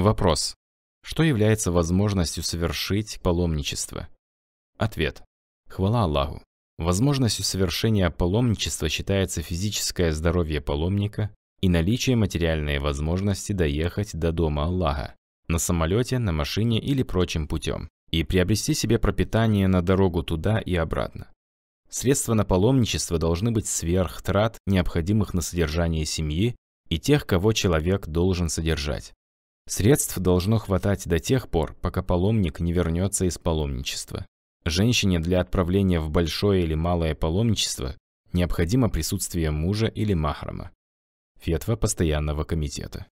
Вопрос. Что является возможностью совершить паломничество? Ответ. Хвала Аллаху. Возможностью совершения паломничества считается физическое здоровье паломника и наличие материальной возможности доехать до дома Аллаха на самолете, на машине или прочим путем и приобрести себе пропитание на дорогу туда и обратно. Средства на паломничество должны быть сверх трат, необходимых на содержание семьи и тех, кого человек должен содержать. Средств должно хватать до тех пор, пока паломник не вернется из паломничества. Женщине для отправления в большое или малое паломничество необходимо присутствие мужа или махрама. Фетва постоянного комитета.